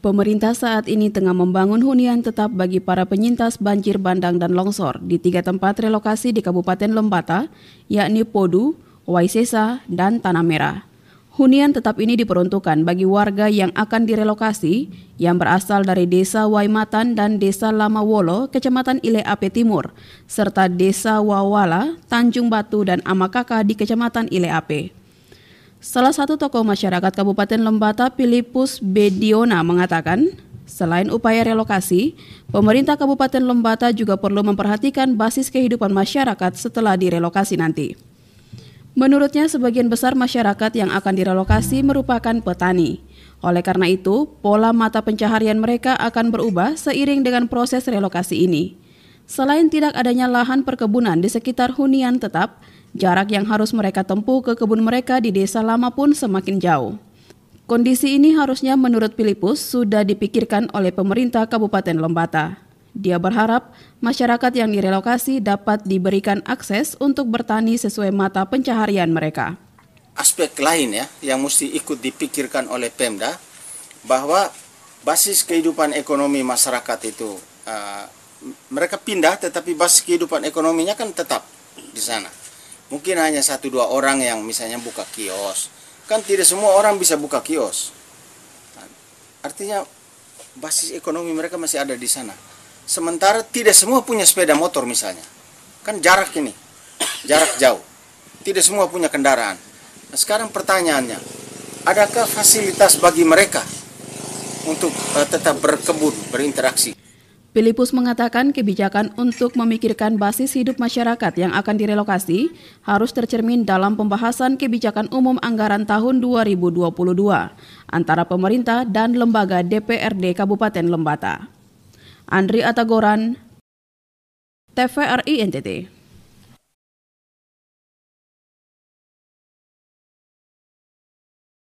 Pemerintah saat ini tengah membangun hunian tetap bagi para penyintas banjir bandang dan longsor di tiga tempat relokasi di Kabupaten Lembata, yakni Podu, Waisesa, dan Tanah Merah. Hunian tetap ini diperuntukkan bagi warga yang akan direlokasi yang berasal dari Desa Waimatan dan Desa Lama Wolo, Kecamatan Ile Ape Timur, serta Desa Wawala, Tanjung Batu, dan Amakaka di Kecamatan Ile Ape. Salah satu tokoh masyarakat Kabupaten Lembata, Filipus Bediona, mengatakan, selain upaya relokasi, pemerintah Kabupaten Lembata juga perlu memperhatikan basis kehidupan masyarakat setelah direlokasi nanti. Menurutnya, sebagian besar masyarakat yang akan direlokasi merupakan petani. Oleh karena itu, pola mata pencaharian mereka akan berubah seiring dengan proses relokasi ini. Selain tidak adanya lahan perkebunan di sekitar hunian tetap, Jarak yang harus mereka tempuh ke kebun mereka di desa lama pun semakin jauh. Kondisi ini harusnya menurut Filipus sudah dipikirkan oleh pemerintah Kabupaten Lombata. Dia berharap masyarakat yang direlokasi dapat diberikan akses untuk bertani sesuai mata pencaharian mereka. Aspek lain ya yang mesti ikut dipikirkan oleh Pemda bahwa basis kehidupan ekonomi masyarakat itu uh, mereka pindah tetapi basis kehidupan ekonominya kan tetap di sana mungkin hanya satu dua orang yang misalnya buka kios kan tidak semua orang bisa buka kios nah, artinya basis ekonomi mereka masih ada di sana sementara tidak semua punya sepeda motor misalnya kan jarak ini jarak jauh tidak semua punya kendaraan nah, sekarang pertanyaannya adakah fasilitas bagi mereka untuk uh, tetap berkebun berinteraksi Filipus mengatakan kebijakan untuk memikirkan basis hidup masyarakat yang akan direlokasi harus tercermin dalam pembahasan kebijakan umum anggaran tahun 2022 antara pemerintah dan lembaga DPRD Kabupaten Lembata. Andri Atagoran, TVRI NTT.